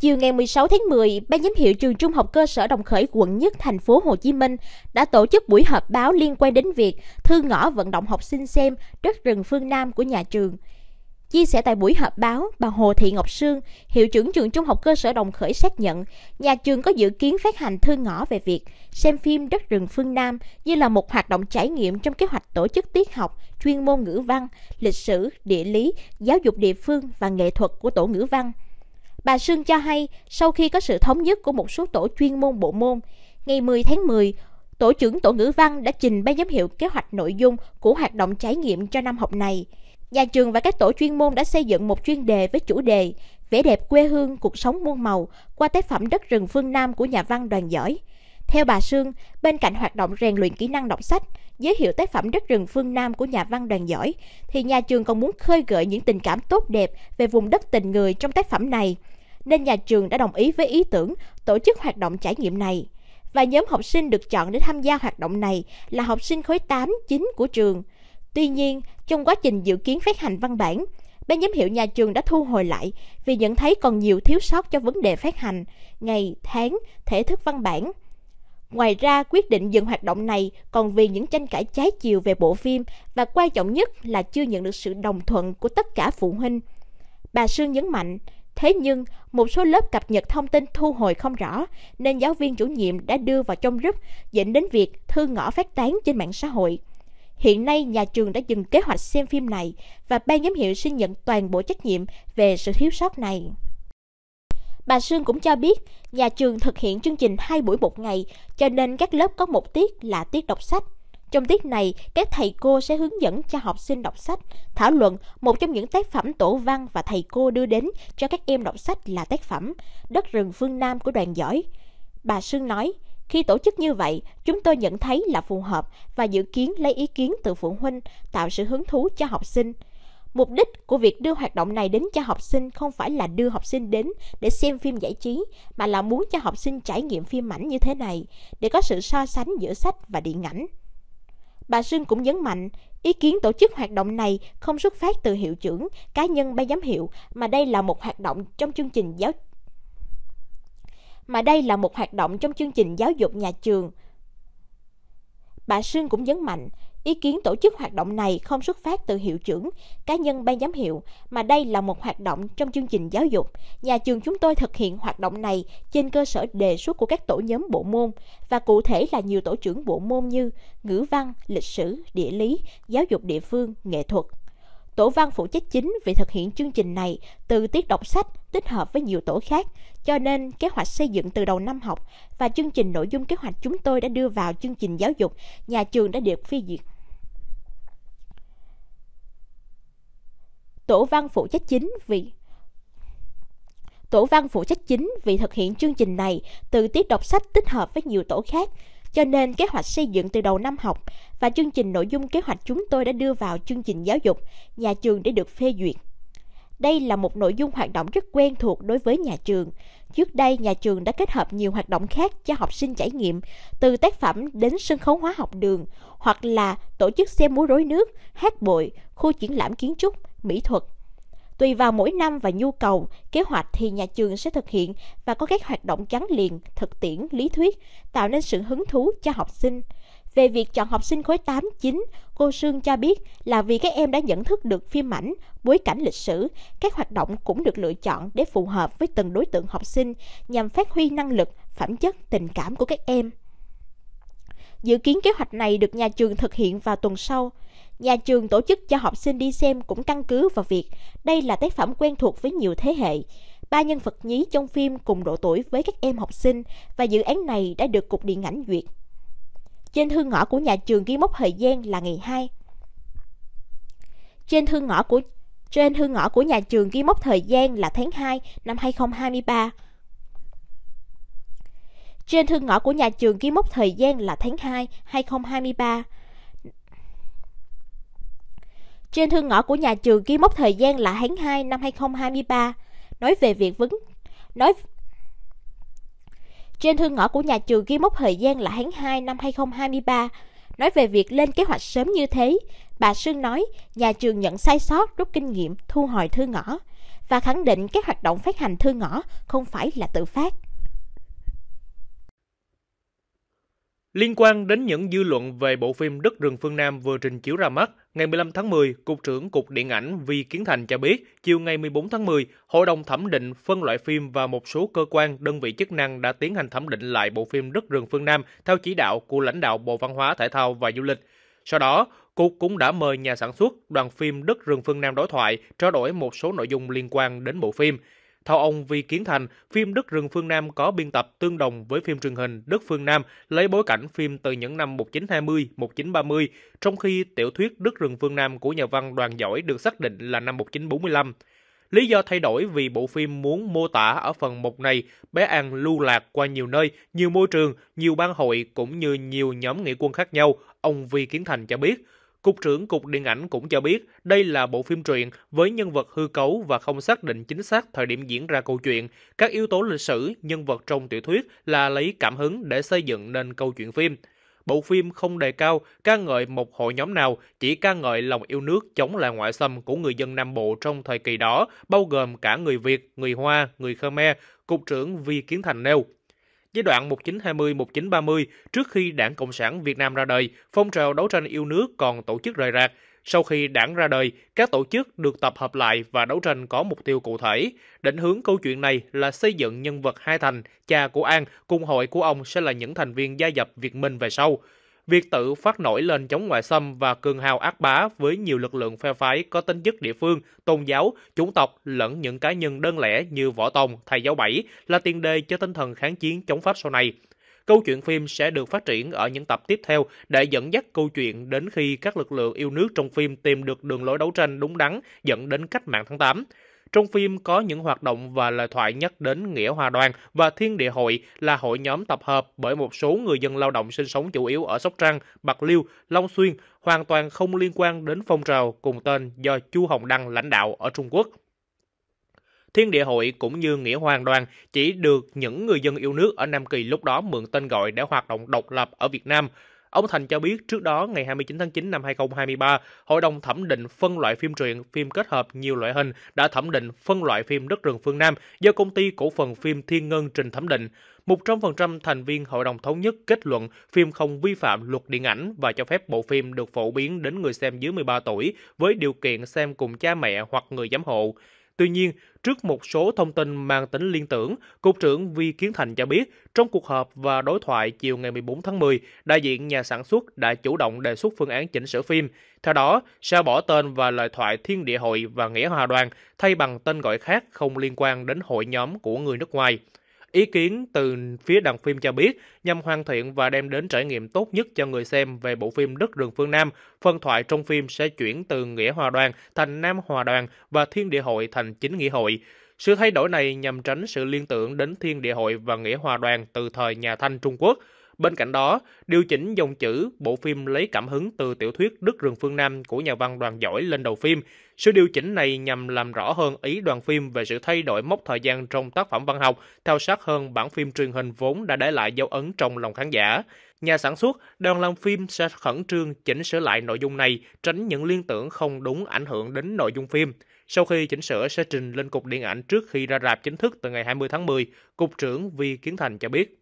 Chiều ngày 16 tháng 10, Ban giám hiệu trường trung học cơ sở Đồng Khởi quận Nhất thành phố Hồ Chí Minh đã tổ chức buổi họp báo liên quan đến việc thư ngõ vận động học sinh xem đất rừng phương Nam của nhà trường. Chia sẻ tại buổi họp báo, bà Hồ Thị Ngọc Sương, hiệu trưởng trường trung học cơ sở Đồng Khởi xác nhận, nhà trường có dự kiến phát hành thư ngõ về việc xem phim Đất rừng phương Nam như là một hoạt động trải nghiệm trong kế hoạch tổ chức tiết học, chuyên môn ngữ văn, lịch sử, địa lý, giáo dục địa phương và nghệ thuật của tổ ngữ văn – Bà Sương cho hay, sau khi có sự thống nhất của một số tổ chuyên môn bộ môn, ngày 10 tháng 10, Tổ trưởng Tổ ngữ văn đã trình ban giám hiệu kế hoạch nội dung của hoạt động trải nghiệm cho năm học này. Nhà trường và các tổ chuyên môn đã xây dựng một chuyên đề với chủ đề Vẻ đẹp quê hương cuộc sống muôn màu qua tác phẩm Đất rừng phương Nam của nhà văn đoàn giỏi. Theo bà Sương, bên cạnh hoạt động rèn luyện kỹ năng đọc sách, giới thiệu tác phẩm Đất rừng phương Nam của nhà văn đoàn giỏi, thì nhà trường còn muốn khơi gợi những tình cảm tốt đẹp về vùng đất tình người trong tác phẩm này, nên nhà trường đã đồng ý với ý tưởng tổ chức hoạt động trải nghiệm này. Và nhóm học sinh được chọn để tham gia hoạt động này là học sinh khối 8, 9 của trường. Tuy nhiên, trong quá trình dự kiến phát hành văn bản, ban giám hiệu nhà trường đã thu hồi lại vì nhận thấy còn nhiều thiếu sót cho vấn đề phát hành, ngày, tháng, thể thức văn bản. Ngoài ra, quyết định dừng hoạt động này còn vì những tranh cãi trái chiều về bộ phim và quan trọng nhất là chưa nhận được sự đồng thuận của tất cả phụ huynh. Bà Sương nhấn mạnh, Thế nhưng, một số lớp cập nhật thông tin thu hồi không rõ, nên giáo viên chủ nhiệm đã đưa vào trong group, dẫn đến việc thư ngõ phát tán trên mạng xã hội. Hiện nay, nhà trường đã dừng kế hoạch xem phim này và ban giám hiệu xin nhận toàn bộ trách nhiệm về sự thiếu sót này. Bà Sương cũng cho biết, nhà trường thực hiện chương trình hai buổi một ngày, cho nên các lớp có một tiết là tiết đọc sách, trong tiết này, các thầy cô sẽ hướng dẫn cho học sinh đọc sách, thảo luận một trong những tác phẩm tổ văn và thầy cô đưa đến cho các em đọc sách là tác phẩm Đất rừng phương Nam của đoàn giỏi. Bà Sương nói, khi tổ chức như vậy, chúng tôi nhận thấy là phù hợp và dự kiến lấy ý kiến từ phụ huynh, tạo sự hứng thú cho học sinh. Mục đích của việc đưa hoạt động này đến cho học sinh không phải là đưa học sinh đến để xem phim giải trí, mà là muốn cho học sinh trải nghiệm phim ảnh như thế này, để có sự so sánh giữa sách và điện ảnh. Bà Sương cũng nhấn mạnh, ý kiến tổ chức hoạt động này không xuất phát từ hiệu trưởng, cá nhân ban giám hiệu, mà đây là một hoạt động trong chương trình giáo mà đây là một hoạt động trong chương trình giáo dục nhà trường. Bà Sương cũng nhấn mạnh, Ý kiến tổ chức hoạt động này không xuất phát từ hiệu trưởng, cá nhân ban giám hiệu, mà đây là một hoạt động trong chương trình giáo dục. Nhà trường chúng tôi thực hiện hoạt động này trên cơ sở đề xuất của các tổ nhóm bộ môn và cụ thể là nhiều tổ trưởng bộ môn như ngữ văn, lịch sử, địa lý, giáo dục địa phương, nghệ thuật. Tổ văn phụ trách chính về thực hiện chương trình này từ tiết đọc sách tích hợp với nhiều tổ khác, cho nên kế hoạch xây dựng từ đầu năm học và chương trình nội dung kế hoạch chúng tôi đã đưa vào chương trình giáo dục, nhà trường đã được phê duyệt. Tổ văn phụ trách chính vì Tổ văn phụ trách chính vì thực hiện chương trình này từ tiết đọc sách tích hợp với nhiều tổ khác, cho nên kế hoạch xây dựng từ đầu năm học và chương trình nội dung kế hoạch chúng tôi đã đưa vào chương trình giáo dục, nhà trường để được phê duyệt. Đây là một nội dung hoạt động rất quen thuộc đối với nhà trường. Trước đây, nhà trường đã kết hợp nhiều hoạt động khác cho học sinh trải nghiệm, từ tác phẩm đến sân khấu hóa học đường, hoặc là tổ chức xe múa rối nước, hát bội, khu triển lãm kiến trúc, mỹ thuật, Tùy vào mỗi năm và nhu cầu, kế hoạch thì nhà trường sẽ thực hiện và có các hoạt động gắn liền, thực tiễn, lý thuyết, tạo nên sự hứng thú cho học sinh. Về việc chọn học sinh khối 8, 9, cô Sương cho biết là vì các em đã nhận thức được phim ảnh, bối cảnh lịch sử, các hoạt động cũng được lựa chọn để phù hợp với từng đối tượng học sinh nhằm phát huy năng lực, phẩm chất, tình cảm của các em. Dự kiến kế hoạch này được nhà trường thực hiện vào tuần sau. Nhà trường tổ chức cho học sinh đi xem cũng căn cứ vào việc đây là tác phẩm quen thuộc với nhiều thế hệ. Ba nhân vật nhí trong phim cùng độ tuổi với các em học sinh và dự án này đã được Cục Điện ảnh duyệt. Trên thư ngõ của nhà trường ghi mốc thời gian là ngày 2. Trên thư ngõ của trên thư ngõ của nhà trường ghi mốc thời gian là tháng 2 năm 2023. Trên thư ngõ của nhà trường ghi mốc thời gian là tháng 2, 2023. Trên thư ngõ của nhà trường ghi mốc thời gian là tháng 2 năm 2023, nói về việc vấn nói trên thư ngõ của nhà trường ghi mốc thời gian là tháng 2 năm 2023, nói về việc lên kế hoạch sớm như thế, bà Sương nói nhà trường nhận sai sót, rút kinh nghiệm, thu hồi thư ngõ và khẳng định các hoạt động phát hành thư ngõ không phải là tự phát. Liên quan đến những dư luận về bộ phim Đất rừng phương Nam vừa trình chiếu ra mắt, ngày 15 tháng 10, Cục trưởng Cục Điện ảnh Vi Kiến Thành cho biết, chiều ngày 14 tháng 10, Hội đồng thẩm định phân loại phim và một số cơ quan, đơn vị chức năng đã tiến hành thẩm định lại bộ phim Đất rừng phương Nam theo chỉ đạo của lãnh đạo Bộ Văn hóa, Thể thao và Du lịch. Sau đó, Cục cũng đã mời nhà sản xuất đoàn phim Đất rừng phương Nam đối thoại trao đổi một số nội dung liên quan đến bộ phim. Theo ông Vi Kiến Thành, phim Đất rừng phương Nam có biên tập tương đồng với phim truyền hình Đất phương Nam lấy bối cảnh phim từ những năm 1920-1930, trong khi tiểu thuyết Đất rừng phương Nam của nhà văn Đoàn Giỏi được xác định là năm 1945. Lý do thay đổi vì bộ phim muốn mô tả ở phần một này bé An lưu lạc qua nhiều nơi, nhiều môi trường, nhiều ban hội cũng như nhiều nhóm nghĩa quân khác nhau, ông Vi Kiến Thành cho biết – Cục trưởng Cục Điện ảnh cũng cho biết đây là bộ phim truyện với nhân vật hư cấu và không xác định chính xác thời điểm diễn ra câu chuyện. Các yếu tố lịch sử, nhân vật trong tiểu thuyết là lấy cảm hứng để xây dựng nên câu chuyện phim. Bộ phim không đề cao, ca ngợi một hội nhóm nào, chỉ ca ngợi lòng yêu nước chống lại ngoại xâm của người dân Nam Bộ trong thời kỳ đó, bao gồm cả người Việt, người Hoa, người Khmer, Cục trưởng Vi Kiến Thành nêu. Giai đoạn 1920-1930, trước khi Đảng Cộng sản Việt Nam ra đời, phong trào đấu tranh yêu nước còn tổ chức rời rạc. Sau khi đảng ra đời, các tổ chức được tập hợp lại và đấu tranh có mục tiêu cụ thể. Định hướng câu chuyện này là xây dựng nhân vật hai thành, cha của An cùng hội của ông sẽ là những thành viên gia nhập Việt Minh về sau. Việc tự phát nổi lên chống ngoại xâm và cường hào ác bá với nhiều lực lượng phe phái có tính chất địa phương, tôn giáo, chủng tộc lẫn những cá nhân đơn lẻ như võ tông, thầy giáo bảy là tiền đề cho tinh thần kháng chiến chống Pháp sau này. Câu chuyện phim sẽ được phát triển ở những tập tiếp theo để dẫn dắt câu chuyện đến khi các lực lượng yêu nước trong phim tìm được đường lối đấu tranh đúng đắn dẫn đến cách mạng tháng 8. Trong phim có những hoạt động và lời thoại nhắc đến Nghĩa Hòa Đoàn và Thiên Địa Hội là hội nhóm tập hợp bởi một số người dân lao động sinh sống chủ yếu ở Sóc Trăng, Bạc Liêu, Long Xuyên, hoàn toàn không liên quan đến phong trào cùng tên do Chu Hồng Đăng lãnh đạo ở Trung Quốc. Thiên Địa Hội cũng như Nghĩa Hoàng Đoàn chỉ được những người dân yêu nước ở Nam Kỳ lúc đó mượn tên gọi để hoạt động độc lập ở Việt Nam. Ông Thành cho biết trước đó ngày 29 tháng 9 năm 2023, Hội đồng thẩm định phân loại phim truyện, phim kết hợp nhiều loại hình đã thẩm định phân loại phim Đất rừng phương Nam do công ty cổ phần phim Thiên Ngân trình thẩm định. 100% thành viên hội đồng thống nhất kết luận phim không vi phạm luật điện ảnh và cho phép bộ phim được phổ biến đến người xem dưới 13 tuổi với điều kiện xem cùng cha mẹ hoặc người giám hộ. Tuy nhiên, trước một số thông tin mang tính liên tưởng, Cục trưởng Vi Kiến Thành cho biết, trong cuộc họp và đối thoại chiều ngày 14 tháng 10, đại diện nhà sản xuất đã chủ động đề xuất phương án chỉnh sửa phim. Theo đó, sẽ bỏ tên và lời thoại Thiên Địa Hội và Nghĩa Hòa Đoàn thay bằng tên gọi khác không liên quan đến hội nhóm của người nước ngoài. Ý kiến từ phía đoàn phim cho biết, nhằm hoàn thiện và đem đến trải nghiệm tốt nhất cho người xem về bộ phim Đất rừng phương Nam, phân thoại trong phim sẽ chuyển từ Nghĩa Hòa Đoàn thành Nam Hòa Đoàn và Thiên Địa Hội thành Chính Nghĩa Hội. Sự thay đổi này nhằm tránh sự liên tưởng đến Thiên Địa Hội và Nghĩa Hòa Đoàn từ thời nhà Thanh Trung Quốc – Bên cạnh đó, điều chỉnh dòng chữ, bộ phim lấy cảm hứng từ tiểu thuyết Đức Rừng Phương Nam của nhà văn đoàn giỏi lên đầu phim. Sự điều chỉnh này nhằm làm rõ hơn ý đoàn phim về sự thay đổi mốc thời gian trong tác phẩm văn học, theo sát hơn bản phim truyền hình vốn đã để lại dấu ấn trong lòng khán giả. Nhà sản xuất, đoàn làm phim sẽ khẩn trương chỉnh sửa lại nội dung này, tránh những liên tưởng không đúng ảnh hưởng đến nội dung phim. Sau khi chỉnh sửa sẽ trình lên Cục Điện ảnh trước khi ra rạp chính thức từ ngày 20 tháng 10, Cục trưởng Vi Kiến Thành cho biết.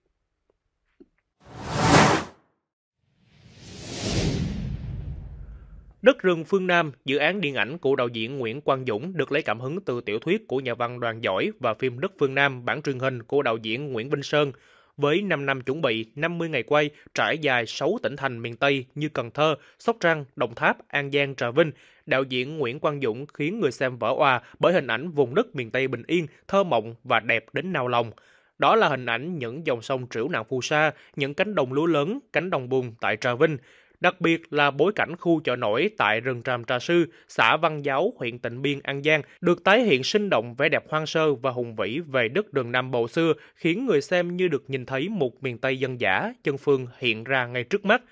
Đất rừng phương Nam, dự án điện ảnh của đạo diễn Nguyễn Quang Dũng được lấy cảm hứng từ tiểu thuyết của nhà văn Đoàn Giỏi và phim Đất phương Nam bản truyền hình của đạo diễn Nguyễn Vinh Sơn. Với 5 năm chuẩn bị, 50 ngày quay trải dài 6 tỉnh thành miền Tây như Cần Thơ, Sóc Trăng, Đồng Tháp, An Giang, Trà Vinh, đạo diễn Nguyễn Quang Dũng khiến người xem vỡ òa bởi hình ảnh vùng đất miền Tây bình yên, thơ mộng và đẹp đến nao lòng. Đó là hình ảnh những dòng sông trĩu nàng phù sa, những cánh đồng lúa lớn, cánh đồng bùn tại Trà Vinh đặc biệt là bối cảnh khu chợ nổi tại rừng tràm Trà Sư, xã Văn Giáo, huyện Tịnh Biên, An Giang được tái hiện sinh động vẻ đẹp hoang sơ và hùng vĩ về đất đường Nam Bộ xưa, khiến người xem như được nhìn thấy một miền Tây dân dã, chân phương hiện ra ngay trước mắt.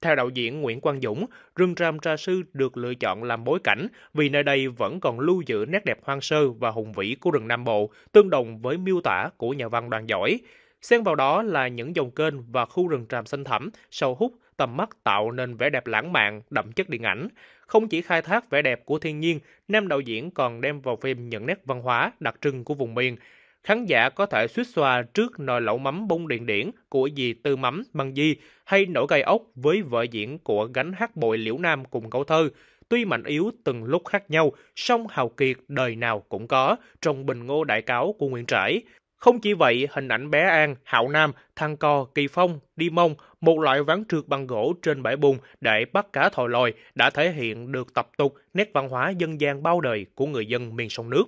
Theo đạo diễn Nguyễn Quang Dũng, rừng tràm Trà Sư được lựa chọn làm bối cảnh vì nơi đây vẫn còn lưu giữ nét đẹp hoang sơ và hùng vĩ của rừng Nam Bộ, tương đồng với miêu tả của nhà văn đoàn giỏi. Xen vào đó là những dòng kênh và khu rừng tràm xanh thẳm, sâu hút, tầm mắt tạo nên vẻ đẹp lãng mạn, đậm chất điện ảnh. Không chỉ khai thác vẻ đẹp của thiên nhiên, nam đạo diễn còn đem vào phim những nét văn hóa đặc trưng của vùng miền. Khán giả có thể suýt xoa trước nồi lẩu mắm bông điện điển của dì Tư Mắm Măng Di hay nổi gai ốc với vợ diễn của gánh hát bội Liễu Nam cùng Cẩu Thơ. Tuy mạnh yếu từng lúc khác nhau, song hào kiệt đời nào cũng có trong bình ngô đại cáo của Nguyễn Trãi. Không chỉ vậy, hình ảnh bé An, Hạo Nam, Thăng Co, Kỳ Phong, Đi Mông một loại ván trượt bằng gỗ trên bãi bùn để bắt cá thòi lòi đã thể hiện được tập tục nét văn hóa dân gian bao đời của người dân miền sông nước.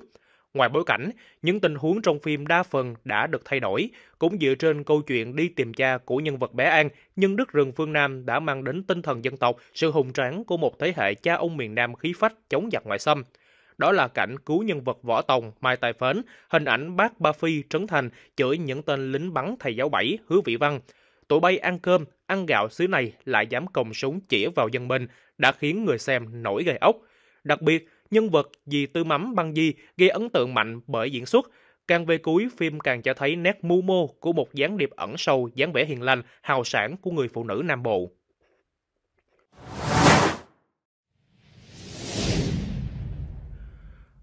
Ngoài bối cảnh, những tình huống trong phim đa phần đã được thay đổi, cũng dựa trên câu chuyện đi tìm cha của nhân vật bé An, nhưng đất rừng phương Nam đã mang đến tinh thần dân tộc, sự hùng tráng của một thế hệ cha ông miền Nam khí phách chống giặc ngoại xâm. Đó là cảnh cứu nhân vật Võ Tòng, Mai Tài Phến, hình ảnh bác Ba Phi, Trấn Thành chửi những tên lính bắn thầy giáo Bảy, Hứa Vị Văn tụi bay ăn cơm, ăn gạo xứ này lại dám cầm súng chĩa vào dân mình đã khiến người xem nổi gầy ốc. Đặc biệt, nhân vật dì Tư Mắm Băng Di gây ấn tượng mạnh bởi diễn xuất. Càng về cuối, phim càng cho thấy nét mưu mô của một gián điệp ẩn sâu, dáng vẻ hiền lành, hào sản của người phụ nữ Nam Bộ.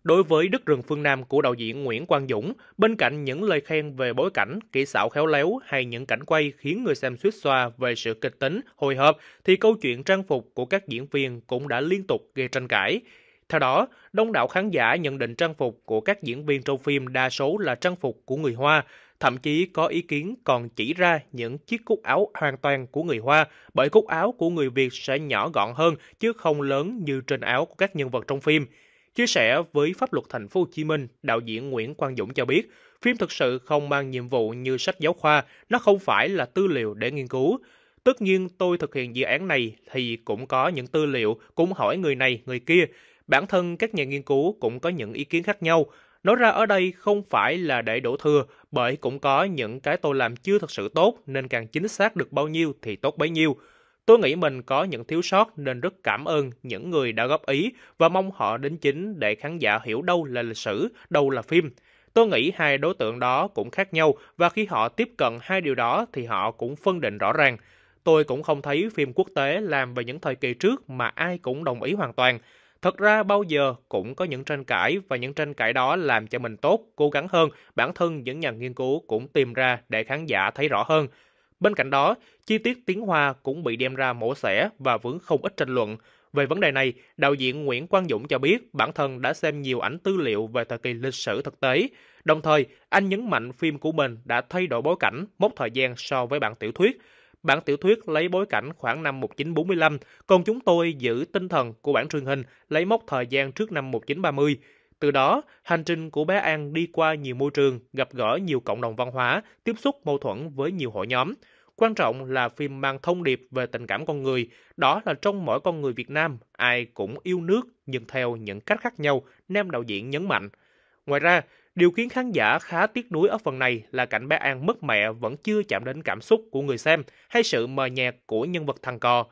đối với Đất rừng phương Nam của đạo diễn Nguyễn Quang Dũng, bên cạnh những lời khen về bối cảnh, kỹ xảo khéo léo hay những cảnh quay khiến người xem suýt xoa về sự kịch tính, hồi hộp, thì câu chuyện trang phục của các diễn viên cũng đã liên tục gây tranh cãi. Theo đó, đông đảo khán giả nhận định trang phục của các diễn viên trong phim đa số là trang phục của người Hoa, thậm chí có ý kiến còn chỉ ra những chiếc cúc áo hoàn toàn của người Hoa, bởi cúc áo của người Việt sẽ nhỏ gọn hơn chứ không lớn như trên áo của các nhân vật trong phim. Chia sẻ với pháp luật thành phố Hồ Chí Minh, đạo diễn Nguyễn Quang Dũng cho biết, phim thực sự không mang nhiệm vụ như sách giáo khoa, nó không phải là tư liệu để nghiên cứu. Tất nhiên tôi thực hiện dự án này thì cũng có những tư liệu, cũng hỏi người này, người kia. Bản thân các nhà nghiên cứu cũng có những ý kiến khác nhau. Nói ra ở đây không phải là để đổ thừa, bởi cũng có những cái tôi làm chưa thật sự tốt nên càng chính xác được bao nhiêu thì tốt bấy nhiêu. Tôi nghĩ mình có những thiếu sót nên rất cảm ơn những người đã góp ý và mong họ đến chính để khán giả hiểu đâu là lịch sử, đâu là phim. Tôi nghĩ hai đối tượng đó cũng khác nhau và khi họ tiếp cận hai điều đó thì họ cũng phân định rõ ràng. Tôi cũng không thấy phim quốc tế làm về những thời kỳ trước mà ai cũng đồng ý hoàn toàn. Thật ra bao giờ cũng có những tranh cãi và những tranh cãi đó làm cho mình tốt, cố gắng hơn, bản thân những nhà nghiên cứu cũng tìm ra để khán giả thấy rõ hơn. Bên cạnh đó, chi tiết tiếng Hoa cũng bị đem ra mổ xẻ và vướng không ít tranh luận. Về vấn đề này, đạo diễn Nguyễn Quang Dũng cho biết bản thân đã xem nhiều ảnh tư liệu về thời kỳ lịch sử thực tế. Đồng thời, anh nhấn mạnh phim của mình đã thay đổi bối cảnh, mốc thời gian so với bản tiểu thuyết. Bản tiểu thuyết lấy bối cảnh khoảng năm 1945, còn chúng tôi giữ tinh thần của bản truyền hình lấy mốc thời gian trước năm 1930. Từ đó, hành trình của bé An đi qua nhiều môi trường, gặp gỡ nhiều cộng đồng văn hóa, tiếp xúc mâu thuẫn với nhiều hội nhóm. Quan trọng là phim mang thông điệp về tình cảm con người, đó là trong mỗi con người Việt Nam, ai cũng yêu nước nhưng theo những cách khác nhau, nam đạo diễn nhấn mạnh. Ngoài ra, điều khiến khán giả khá tiếc nuối ở phần này là cảnh bé An mất mẹ vẫn chưa chạm đến cảm xúc của người xem hay sự mờ nhạt của nhân vật thằng cò.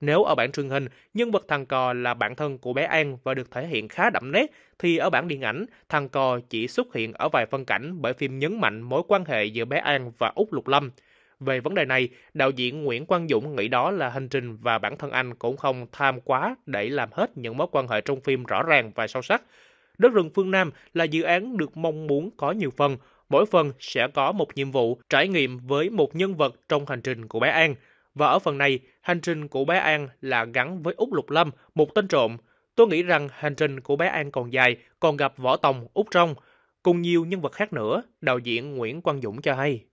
Nếu ở bản truyền hình, nhân vật thằng cò là bản thân của bé An và được thể hiện khá đậm nét, thì ở bản điện ảnh, thằng cò chỉ xuất hiện ở vài phân cảnh bởi phim nhấn mạnh mối quan hệ giữa bé An và Úc Lục Lâm – về vấn đề này, đạo diễn Nguyễn Quang Dũng nghĩ đó là hành trình và bản thân anh cũng không tham quá để làm hết những mối quan hệ trong phim rõ ràng và sâu sắc. Đất rừng phương Nam là dự án được mong muốn có nhiều phần, mỗi phần sẽ có một nhiệm vụ trải nghiệm với một nhân vật trong hành trình của bé An. Và ở phần này, hành trình của bé An là gắn với Úc Lục Lâm, một tên trộm. Tôi nghĩ rằng hành trình của bé An còn dài, còn gặp Võ Tòng, Úc Trong, cùng nhiều nhân vật khác nữa, đạo diễn Nguyễn Quang Dũng cho hay.